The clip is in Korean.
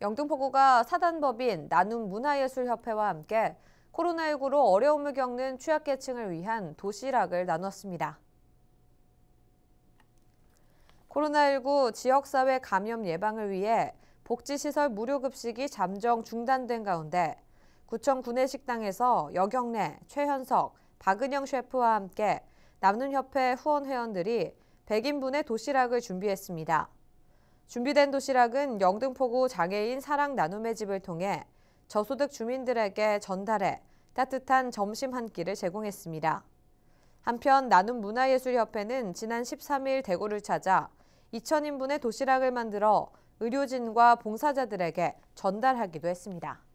영등포구가 사단법인 나눔문화예술협회와 함께 코로나19로 어려움을 겪는 취약계층을 위한 도시락을 나눴습니다. 코로나19 지역사회 감염 예방을 위해 복지시설 무료급식이 잠정 중단된 가운데 구청 구내식당에서 여경래, 최현석, 박은영 셰프와 함께 남는협회 후원 회원들이 100인분의 도시락을 준비했습니다. 준비된 도시락은 영등포구 장애인 사랑 나눔의 집을 통해 저소득 주민들에게 전달해 따뜻한 점심 한 끼를 제공했습니다. 한편 나눔문화예술협회는 지난 13일 대구를 찾아 2,000인분의 도시락을 만들어 의료진과 봉사자들에게 전달하기도 했습니다.